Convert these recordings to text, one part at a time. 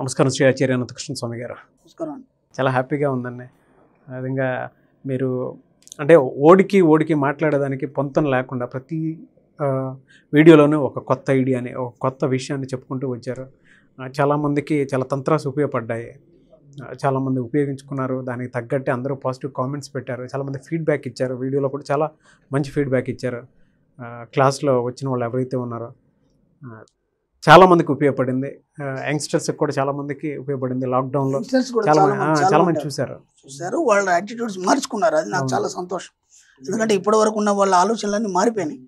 నమస్కారం శ్రీ ఆచార్య అనంతకృష్ణ స్వామి గారు నమస్కారం చాలా హ్యాపీగా ఉందండి విధంగా మీరు అంటే ఓడికి ఓడికి మాట్లాడేదానికి పొంతం లేకుండా ప్రతి వీడియోలోనే ఒక కొత్త ఐడియాని ఒక కొత్త విషయాన్ని చెప్పుకుంటూ వచ్చారు చాలామందికి చాలా తంత్రాస్ ఉపయోగపడ్డాయి చాలామంది ఉపయోగించుకున్నారు దానికి తగ్గట్టే అందరూ పాజిటివ్ కామెంట్స్ పెట్టారు చాలామంది ఫీడ్బ్యాక్ ఇచ్చారు వీడియోలో కూడా చాలా మంచి ఫీడ్బ్యాక్ ఇచ్చారు క్లాస్లో వచ్చిన వాళ్ళు ఎవరైతే ఉన్నారో చాలామందికి ఉపయోగపడింది యంగ్స్టర్స్కి కూడా చాలామందికి ఉపయోగపడింది లాక్డౌన్లో చాలామంది చూశారు చూశారు వాళ్ళ యాటిట్యూడ్స్ మార్చుకున్నారు అది నాకు చాలా సంతోషం ఎందుకంటే ఇప్పటి వరకు ఉన్న వాళ్ళ ఆలోచనలన్నీ మారిపోయినాయి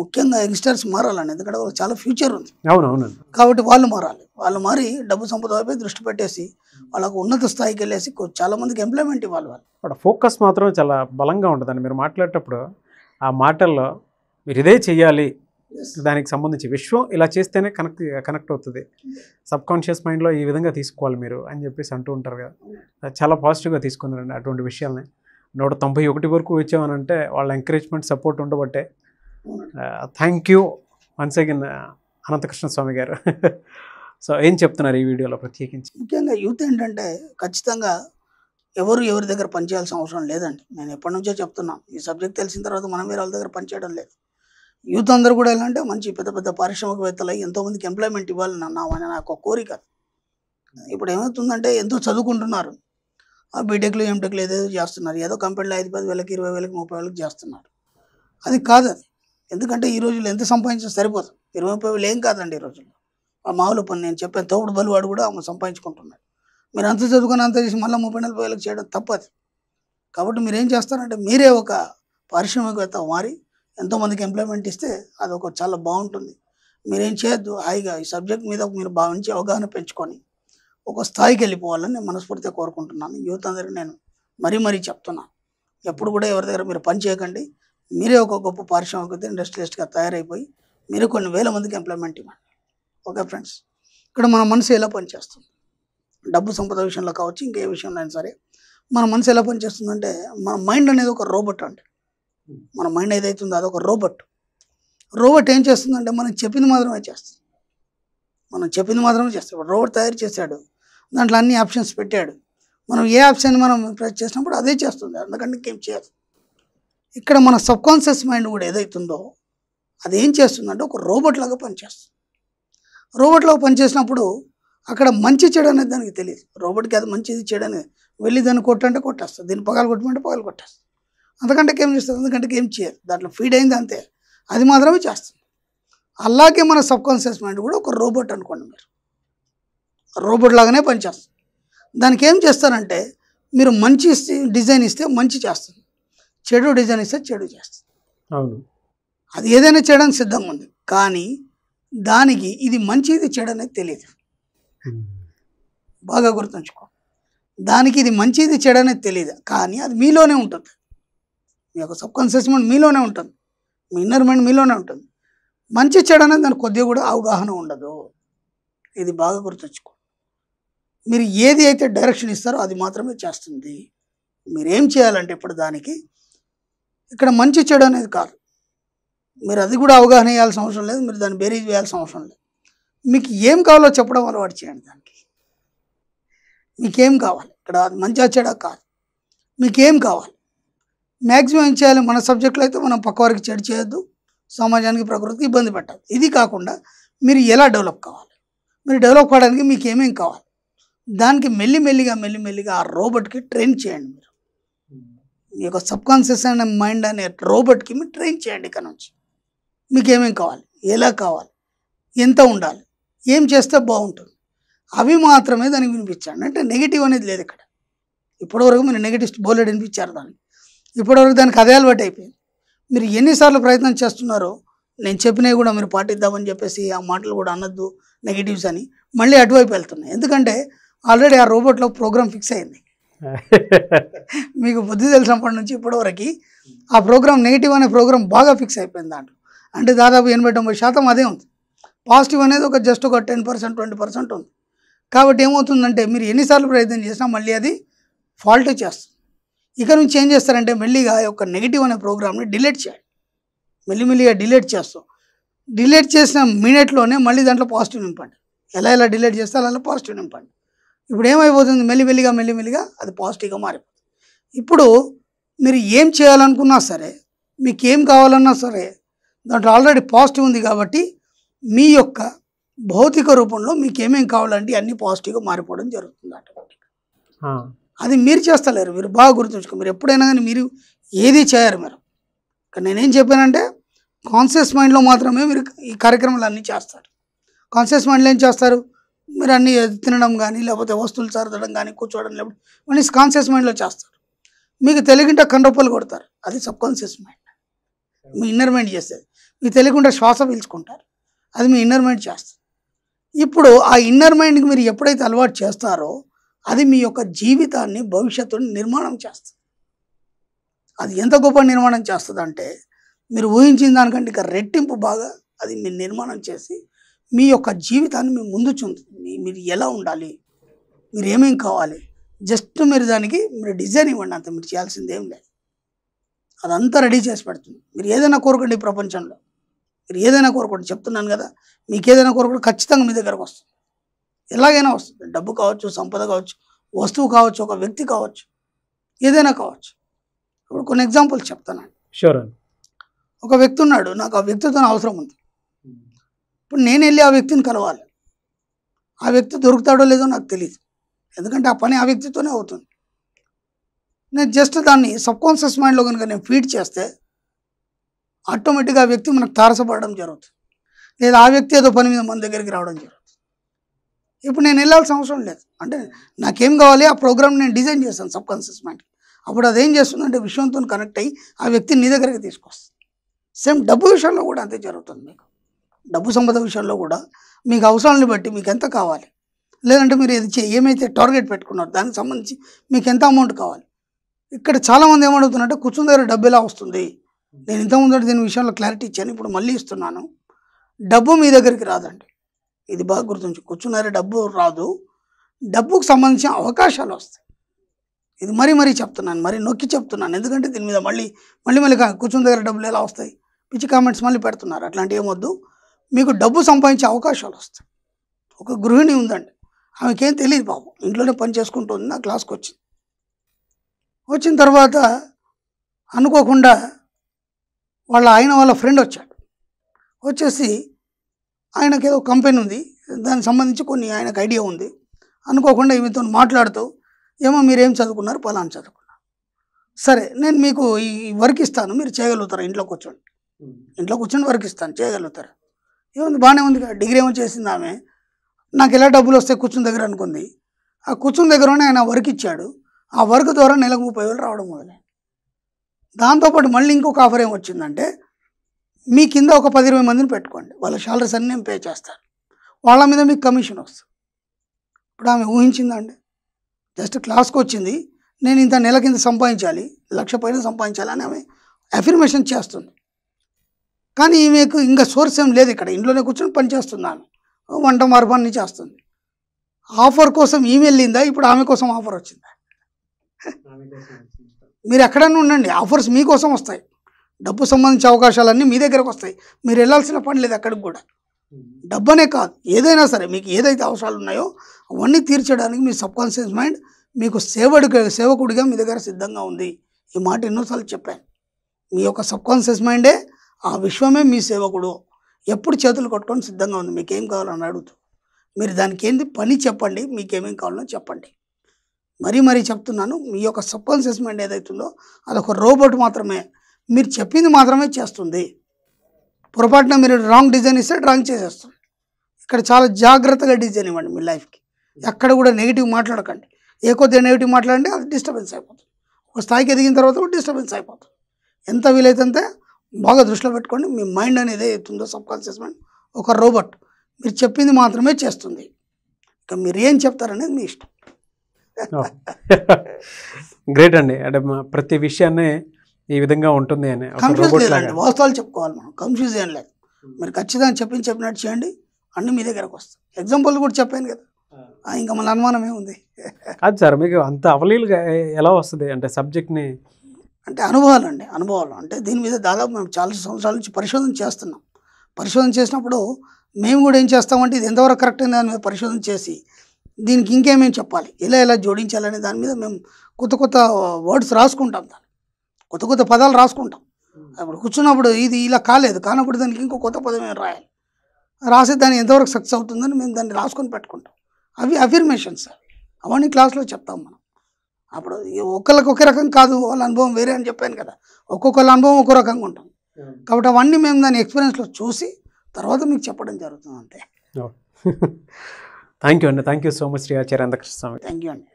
ముఖ్యంగా యంగ్స్టర్స్ మారాలని ఎందుకంటే వాళ్ళకి చాలా ఫ్యూచర్ ఉంది అవునవును కాబట్టి వాళ్ళు మారాలి వాళ్ళు మారి డబ్బు సంపదపై దృష్టి పెట్టేసి వాళ్ళకు ఉన్నత స్థాయికి వెళ్ళేసి చాలామందికి ఎంప్లాయ్మెంట్ ఇవ్వాలి వాళ్ళు ఫోకస్ మాత్రం చాలా బలంగా ఉంటుందండి మీరు మాట్లాడేటప్పుడు ఆ మాటల్లో మీరు ఇదే చేయాలి దానికి సంబంధించి విశ్వం ఇలా చేస్తేనే కనెక్ట్ కనెక్ట్ అవుతుంది సబ్ కాన్షియస్ మైండ్లో ఈ విధంగా తీసుకోవాలి మీరు అని చెప్పేసి అంటూ ఉంటారు కదా చాలా పాజిటివ్గా తీసుకున్నారండి అటువంటి విషయాలని నూట తొంభై ఒకటి వరకు వచ్చామనంటే వాళ్ళ ఎంకరేజ్మెంట్ సపోర్ట్ ఉండబట్టే thank you once again Anantakrishna Swami గారు సో ఏం చెప్తున్నారు ఈ వీడియోలో ప్రత్యేకించి ముఖ్యంగా యూత్ ఏంటంటే ఖచ్చితంగా ఎవరు ఎవరి దగ్గర పనిచేయాల్సిన అవసరం లేదండి నేను ఎప్పటి నుంచో చెప్తున్నాను ఈ సబ్జెక్ట్ తెలిసిన తర్వాత మనం వేరే వాళ్ళ దగ్గర పనిచేయడం లేదు యూత్ అందరూ కూడా ఎలా అంటే మంచి పెద్ద పెద్ద పారిశ్రామికవేత్తలు ఎంతోమందికి ఎంప్లాయ్మెంట్ ఇవ్వాలని అన్నామని నాకు కోరిక ఇప్పుడు ఏమవుతుందంటే ఎంతో చదువుకుంటున్నారు ఆ బీటెక్లు ఎంటెక్లు ఏదేదో చేస్తున్నారు ఏదో కంపెనీలు ఐదు పది వేలకి ఇరవై వేలకి ముప్పై వేలకు చేస్తున్నారు అది కాదు అది ఎందుకంటే ఈ రోజుల్లో ఎంత సంపాదించినా సరిపోతుంది ఇరవై ముప్పై వేలు ఏం కాదండి ఈ రోజుల్లో ఆ మామూలు పని నేను చెప్పాను తోడు బలివాడు కూడా ఆమె సంపాదించుకుంటున్నాడు మీరు అంత చదువుకుని అంత చేసి మళ్ళీ ముప్పై నలభై వేలకు చేయడం తప్పదు కాబట్టి మీరేం చేస్తారంటే మీరే ఒక పారిశ్రామికవేత్త మారి ఎంతోమందికి ఎంప్లాయ్మెంట్ ఇస్తే అది ఒక చాలా బాగుంటుంది మీరేం చేయొద్దు హాయిగా ఈ సబ్జెక్ట్ మీద మీరు భావించి అవగాహన పెంచుకొని ఒక స్థాయికి వెళ్ళిపోవాలని నేను మనస్ఫూర్తిగా కోరుకుంటున్నాను యూత్ అందరికీ నేను మరీ మరీ చెప్తున్నా ఎప్పుడు కూడా ఎవరి దగ్గర మీరు పని చేయకండి మీరే ఒక గొప్ప పారిశ్రామిక ఇండస్ట్రియలిస్ట్గా తయారైపోయి మీరు కొన్ని వేల మందికి ఎంప్లాయ్మెంట్ ఇవ్వండి ఓకే ఫ్రెండ్స్ ఇక్కడ మన మనసు ఎలా పనిచేస్తుంది డబ్బు సంపద విషయంలో కావచ్చు ఇంకే విషయంలో అయినా సరే మన మనసు ఎలా పనిచేస్తుందంటే మన మైండ్ అనేది ఒక రోబోట్ అండి మన మైండ్ ఏదైతుందో అదొక రోబోట్ రోబోట్ ఏం చేస్తుందంటే మనం చెప్పింది మాత్రమే చేస్తుంది మనం చెప్పింది మాత్రమే చేస్తాం రోబోట్ తయారు చేశాడు దాంట్లో అన్ని ఆప్షన్స్ పెట్టాడు మనం ఏ ఆప్షన్ మనం ప్రెస్ చేసినప్పుడు అదే చేస్తుంది అందుకంటే ఇంకేం చేయదు ఇక్కడ మన సబ్కాన్షియస్ మైండ్ కూడా ఏదైతుందో అది ఏం చేస్తుందంటే ఒక రోబోట్ లాగా పనిచేస్తుంది రోబోట్ లాగా పనిచేసినప్పుడు అక్కడ మంచి చెడు అనేది దానికి తెలియదు రోబోట్కి అది మంచిది చెడు అనేది వెళ్ళి దాన్ని కొట్టంటే కొట్టేస్తుంది దీన్ని పగలు కొట్టమంటే పగలు కొట్టేస్తుంది అంతకంటే ఏం చేస్తుంది అంతకంటే ఏం చేయాలి దాంట్లో ఫీడ్ అయింది అంతే అది మాత్రమే చేస్తుంది అలాగే మన సబ్ కాన్షియస్ మైండ్ కూడా ఒక రోబోట్ అనుకోండి మీరు రోబోట్ లాగానే పనిచేస్తుంది దానికి ఏం చేస్తారంటే మీరు మంచి డిజైన్ ఇస్తే మంచి చేస్తుంది చెడు డిజైన్ ఇస్తే చెడు చేస్తుంది అవును అది ఏదైనా చేయడానికి సిద్ధంగా ఉంది కానీ దానికి ఇది మంచి ఇది చెడు అనేది తెలియదు బాగా గుర్తుంచుకో దానికి ఇది మంచిది చెడు అనేది తెలియదు కానీ అది మీలోనే ఉంటుంది మీ యొక్క సబ్ మైండ్ మీలోనే ఉంటుంది మీ ఇన్నర్ మైండ్ మీలోనే ఉంటుంది మంచి చెడు అనేది దానికి కొద్దిగా కూడా అవగాహన ఉండదు ఇది బాగా గుర్తుంచుకోండి మీరు ఏది అయితే డైరెక్షన్ ఇస్తారో అది మాత్రమే చేస్తుంది మీరేం చేయాలంటే ఇప్పుడు దానికి ఇక్కడ మంచి చెడు అనేది కాదు మీరు అది కూడా అవగాహన ఇవ్వాల్సిన అవసరం లేదు మీరు దాన్ని బేరీజ్ వేయాల్సిన అవసరం లేదు మీకు ఏం కావాలో చెప్పడం అలవాటు చేయండి దానికి మీకేం కావాలి ఇక్కడ మంచి చెడ కాదు మీకేం కావాలి మ్యాక్సిమం ఏం చేయాలి మన సబ్జెక్టులో అయితే మనం పక్క వారికి చెడు చేయొద్దు సమాజానికి ప్రకృతికి ఇబ్బంది పెట్టాలి ఇది కాకుండా మీరు ఎలా డెవలప్ కావాలి మీరు డెవలప్ కావడానికి మీకు ఏమేమి కావాలి దానికి మెల్లిమెల్లిగా మెల్లిమెల్లిగా ఆ రోబోట్కి ట్రైన్ చేయండి మీరు మీ యొక్క సబ్కాన్షియస్ అనే మైండ్ అనే రోబోట్కి మీరు ట్రైన్ చేయండి ఇక్కడ నుంచి మీకు ఏమేమి కావాలి ఎలా కావాలి ఎంత ఉండాలి ఏం చేస్తే బాగుంటుంది అవి మాత్రమే దానికి వినిపించండి అంటే నెగిటివ్ అనేది లేదు ఇక్కడ ఇప్పటివరకు మీరు నెగిటివ్ బోలెడ్ వినిపించారు దానికి ఇప్పటివరకు దానికి అదే అలవాటు అయిపోయింది మీరు ఎన్నిసార్లు ప్రయత్నం చేస్తున్నారో నేను చెప్పినవి కూడా మీరు పాటిద్దామని చెప్పేసి ఆ మాటలు కూడా అనొద్దు నెగిటివ్స్ అని మళ్ళీ అటువైపు వెళ్తున్నాయి ఎందుకంటే ఆల్రెడీ ఆ రోబోట్లో ప్రోగ్రామ్ ఫిక్స్ అయింది మీకు బుద్ధి తెలిసినప్పటి నుంచి ఇప్పటివరకు ఆ ప్రోగ్రామ్ నెగిటివ్ అనే ప్రోగ్రామ్ బాగా ఫిక్స్ అయిపోయింది దాంట్లో అంటే దాదాపు ఎనభై తొంభై శాతం అదే ఉంది పాజిటివ్ అనేది ఒక జస్ట్ ఒక టెన్ పర్సెంట్ ట్వంటీ పర్సెంట్ ఉంది కాబట్టి ఏమవుతుందంటే మీరు ఎన్నిసార్లు ప్రయత్నం చేసినా మళ్ళీ అది ఫాల్ట్ చేస్తుంది ఇక నుంచి ఏం చేస్తారంటే మెల్లిగా యొక్క నెగిటివ్ అనే ప్రోగ్రామ్ని డిలీట్ చేయండి మెల్లిమెల్లిగా డిలీట్ చేస్తాం డిలీట్ చేసిన మినిట్లోనే మళ్ళీ దాంట్లో పాజిటివ్ నింపండి ఎలా ఎలా డిలీట్ చేస్తే అలా పాజిటివ్ నింపండి ఇప్పుడు ఏమైపోతుంది మెల్లిమెల్లిగా మెల్లిమెల్లిగా అది పాజిటివ్గా మారిపోతుంది ఇప్పుడు మీరు ఏం చేయాలనుకున్నా సరే మీకు ఏం కావాలన్నా సరే దాంట్లో ఆల్రెడీ పాజిటివ్ ఉంది కాబట్టి మీ యొక్క భౌతిక రూపంలో మీకు ఏమేమి కావాలంటే అన్నీ పాజిటివ్గా మారిపోవడం జరుగుతుంది అది మీరు చేస్తలేరు మీరు బాగా గుర్తుంచుకో మీరు ఎప్పుడైనా కానీ మీరు ఏది చేయరు మీరు కానీ నేనేం చెప్పానంటే కాన్షియస్ మైండ్లో మాత్రమే మీరు ఈ కార్యక్రమాలు అన్నీ చేస్తారు కాన్షియస్ మైండ్లో ఏం చేస్తారు మీరు అన్నీ తినడం కానీ లేకపోతే వస్తువులు సరదడం కానీ కూర్చోవడం లేకపోతే మనీ కాన్షియస్ మైండ్లో చేస్తారు మీకు తెలియకుండా కండ్రొప్పలు కొడతారు అది సబ్ కాన్షియస్ మైండ్ మీ ఇన్నర్ మైండ్ చేస్తుంది మీకు తెలియకుండా శ్వాస పీల్చుకుంటారు అది మీ ఇన్నర్ మైండ్ చేస్తుంది ఇప్పుడు ఆ ఇన్నర్ మైండ్కి మీరు ఎప్పుడైతే అలవాటు చేస్తారో అది మీ యొక్క జీవితాన్ని భవిష్యత్తును నిర్మాణం చేస్తుంది అది ఎంత గొప్ప నిర్మాణం చేస్తుందంటే మీరు ఊహించిన దానికంటే ఇంకా రెట్టింపు బాగా అది మీరు నిర్మాణం చేసి మీ యొక్క జీవితాన్ని మీ ముందు చూపుతుంది మీరు ఎలా ఉండాలి మీరు ఏమేమి కావాలి జస్ట్ మీరు దానికి మీరు డిజైన్ ఇవ్వండి అంత మీరు చేయాల్సింది ఏం లేదు అదంతా రెడీ చేసి పెడుతుంది మీరు ఏదైనా కోరుకోండి ప్రపంచంలో మీరు ఏదైనా కోరుకోండి చెప్తున్నాను కదా మీకు ఏదైనా కోరుకోండి ఖచ్చితంగా మీ దగ్గరకు వస్తుంది ఎలాగైనా వస్తుంది డబ్బు కావచ్చు సంపద కావచ్చు వస్తువు కావచ్చు ఒక వ్యక్తి కావచ్చు ఏదైనా కావచ్చు ఇప్పుడు కొన్ని ఎగ్జాంపుల్స్ చెప్తానండి షూర్ అండి ఒక వ్యక్తి ఉన్నాడు నాకు ఆ వ్యక్తితో అవసరం ఉంది ఇప్పుడు నేను వెళ్ళి ఆ వ్యక్తిని కలవాలి ఆ వ్యక్తి దొరుకుతాడో లేదో నాకు తెలియదు ఎందుకంటే ఆ పని ఆ వ్యక్తితోనే అవుతుంది నేను జస్ట్ దాన్ని సబ్కాన్షియస్ మైండ్లో కనుక నేను ఫీడ్ చేస్తే ఆటోమేటిక్గా ఆ వ్యక్తి మనకు తారసపడడం జరుగుతుంది లేదా ఆ వ్యక్తి ఏదో పని మీద మన దగ్గరికి రావడం జరుగుతుంది ఇప్పుడు నేను వెళ్ళాల్సిన అవసరం లేదు అంటే నాకేం కావాలి ఆ ప్రోగ్రామ్ నేను డిజైన్ చేస్తాను సబ్ మైండ్ అప్పుడు అదేం చేస్తుందంటే విషయంతో కనెక్ట్ అయ్యి ఆ వ్యక్తిని నీ దగ్గరికి తీసుకొస్తుంది సేమ్ డబ్బు విషయంలో కూడా అంతే జరుగుతుంది మీకు డబ్బు సంపద విషయంలో కూడా మీకు అవసరాలను బట్టి మీకు ఎంత కావాలి లేదంటే మీరు ఏది ఏమైతే టార్గెట్ పెట్టుకున్నారు దానికి సంబంధించి మీకు ఎంత అమౌంట్ కావాలి ఇక్కడ చాలామంది ఏమడుగుతున్నారంటే కూర్చుని దగ్గర డబ్బు ఎలా వస్తుంది నేను ఇంతకుముందు దీని విషయంలో క్లారిటీ ఇచ్చాను ఇప్పుడు మళ్ళీ ఇస్తున్నాను డబ్బు మీ దగ్గరికి రాదండి ఇది బాగా గుర్తుంచు కూర్చున్నారే డబ్బు రాదు డబ్బుకు సంబంధించిన అవకాశాలు వస్తాయి ఇది మరీ మరీ చెప్తున్నాను మరీ నొక్కి చెప్తున్నాను ఎందుకంటే దీని మీద మళ్ళీ మళ్ళీ మళ్ళీ కూర్చున్న దగ్గర డబ్బులు ఎలా వస్తాయి పిచ్చి కామెంట్స్ మళ్ళీ పెడుతున్నారు అట్లాంటివి ఏమొద్దు మీకు డబ్బు సంపాదించే అవకాశాలు వస్తాయి ఒక గృహిణి ఉందండి ఆమెకేం తెలియదు బాబు ఇంట్లోనే పని చేసుకుంటుంది నా క్లాస్కి వచ్చింది వచ్చిన తర్వాత అనుకోకుండా వాళ్ళ ఆయన వాళ్ళ ఫ్రెండ్ వచ్చాడు వచ్చేసి ఆయనకి ఏదో కంపెనీ ఉంది దానికి సంబంధించి కొన్ని ఆయనకు ఐడియా ఉంది అనుకోకుండా ఈమెతో మాట్లాడుతూ ఏమో మీరేం చదువుకున్నారు పలానా చదువుకున్నారు సరే నేను మీకు ఈ వర్క్ ఇస్తాను మీరు చేయగలుగుతారు ఇంట్లో కూర్చోండి ఇంట్లో కూర్చొని వర్క్ ఇస్తాను చేయగలుగుతారు ఏముంది బాగానే ఉంది డిగ్రీ ఏమో చేసింది ఆమె నాకు ఎలా డబ్బులు వస్తే కూర్చుని దగ్గర అనుకుంది ఆ కూర్చుని దగ్గరనే ఆయన వర్క్ ఇచ్చాడు ఆ వర్క్ ద్వారా నెలకు ముప్పై వేలు రావడం మొదలైంది దాంతోపాటు మళ్ళీ ఇంకొక ఆఫర్ ఏమొచ్చిందంటే మీ కింద ఒక పది ఇరవై మందిని పెట్టుకోండి వాళ్ళ శాలరీస్ అన్నీ పే చేస్తారు వాళ్ళ మీద మీకు కమిషన్ వస్తుంది ఇప్పుడు ఆమె ఊహించిందండి జస్ట్ క్లాస్కి వచ్చింది నేను ఇంత నెల కింద సంపాదించాలి లక్ష పైన సంపాదించాలి అని ఆమె అఫిర్మేషన్ చేస్తుంది కానీ ఈమెకు ఇంకా సోర్స్ ఏం లేదు ఇక్కడ ఇంట్లోనే కూర్చొని పని చేస్తున్నాను వంట మార్పాన్ని చేస్తుంది ఆఫర్ కోసం ఈమె వెళ్ళిందా ఇప్పుడు ఆమె కోసం ఆఫర్ వచ్చిందా మీరు ఎక్కడన్నా ఉండండి ఆఫర్స్ మీకోసం వస్తాయి డబ్బు సంబంధించిన అవకాశాలన్నీ మీ దగ్గరకు వస్తాయి మీరు వెళ్ళాల్సిన పని లేదు అక్కడికి కూడా డబ్బనే కాదు ఏదైనా సరే మీకు ఏదైతే అవసరాలు ఉన్నాయో అవన్నీ తీర్చడానికి మీ సబ్కాన్షియస్ మైండ్ మీకు సేవడు సేవకుడిగా మీ దగ్గర సిద్ధంగా ఉంది ఈ మాట ఎన్నోసార్లు చెప్పాను మీ యొక్క సబ్కాన్షియస్ మైండే ఆ విశ్వమే మీ సేవకుడు ఎప్పుడు చేతులు కొట్టుకొని సిద్ధంగా ఉంది మీకేం కావాలని అడుగుతూ మీరు దానికి ఏంది పని చెప్పండి మీకేమేం కావాలో చెప్పండి మరీ మరీ చెప్తున్నాను మీ యొక్క సబ్కాన్షియస్ మైండ్ ఏదైతుందో అదొక రోబోట్ మాత్రమే మీరు చెప్పింది మాత్రమే చేస్తుంది పొరపాటున మీరు రాంగ్ డిజైన్ ఇస్తే రాంగ్ చేసేస్తుంది ఇక్కడ చాలా జాగ్రత్తగా డిజైన్ ఇవ్వండి మీ లైఫ్కి ఎక్కడ కూడా నెగిటివ్ మాట్లాడకండి ఏ కొద్దిగా నెగిటివ్ మాట్లాడండి అది డిస్టర్బెన్స్ అయిపోతుంది ఒక స్థాయికి ఎదిగిన తర్వాత డిస్టర్బెన్స్ అయిపోతుంది ఎంత వీలైతే బాగా దృష్టిలో పెట్టుకోండి మీ మైండ్ అనేది ఏదైతుందో సబ్కాన్షియస్ మైండ్ ఒక రోబోట్ మీరు చెప్పింది మాత్రమే చేస్తుంది ఇంకా మీరు ఏం చెప్తారనేది మీ ఇష్టం గ్రేట్ అండి అంటే ప్రతి విషయాన్నే ఈ విధంగా ఉంటుంది అని కన్ఫ్యూజ్ లేదండి వాస్తవాలు చెప్పుకోవాలి మనం కన్ఫ్యూజ్ ఏం లేదు hmm. మీరు ఖచ్చితంగా చెప్పింది చెప్పినట్టు చేయండి అన్నీ మీ దగ్గరకు వస్తాయి ఎగ్జాంపుల్ కూడా చెప్పాను కదా hmm. ఇంకా మన అనుమానం ఏముంది అది సార్ మీకు అంత అవలీలుగా ఎలా వస్తుంది అంటే సబ్జెక్ట్ని అంటే అనుభవాలు అండి అనుభవాలు అంటే దీని మీద దాదాపు మేము చాలా సంవత్సరాల నుంచి పరిశోధన చేస్తున్నాం పరిశోధన చేసినప్పుడు మేము కూడా ఏం చేస్తామంటే ఇది ఎంతవరకు కరెక్ట్ అయింది దాని మీద పరిశోధన చేసి దీనికి ఇంకేమేమి చెప్పాలి ఇలా ఎలా జోడించాలనే దాని మీద మేము కొత్త కొత్త వర్డ్స్ రాసుకుంటాం దాన్ని కొత్త కొత్త పదాలు రాసుకుంటాం అప్పుడు కూర్చున్నప్పుడు ఇది ఇలా కాలేదు కానప్పుడు దానికి ఇంకో కొత్త పదం ఏం రాయాలి రాసే దాన్ని ఎంతవరకు సక్సెస్ అవుతుందని మేము దాన్ని రాసుకొని పెట్టుకుంటాం అవి అఫిర్మేషన్స్ అవన్నీ క్లాస్లో చెప్తాం మనం అప్పుడు ఒకళ్ళకి ఒకే రకం కాదు వాళ్ళ అనుభవం వేరే అని చెప్పాను కదా ఒక్కొక్కళ్ళ అనుభవం ఒక్కో రకంగా ఉంటుంది కాబట్టి అవన్నీ మేము దాని ఎక్స్పీరియన్స్లో చూసి తర్వాత మీకు చెప్పడం జరుగుతుంది అంతే థ్యాంక్ యూ అండి thank you so much Shri Acharya Andakrishna Swami thank you అండి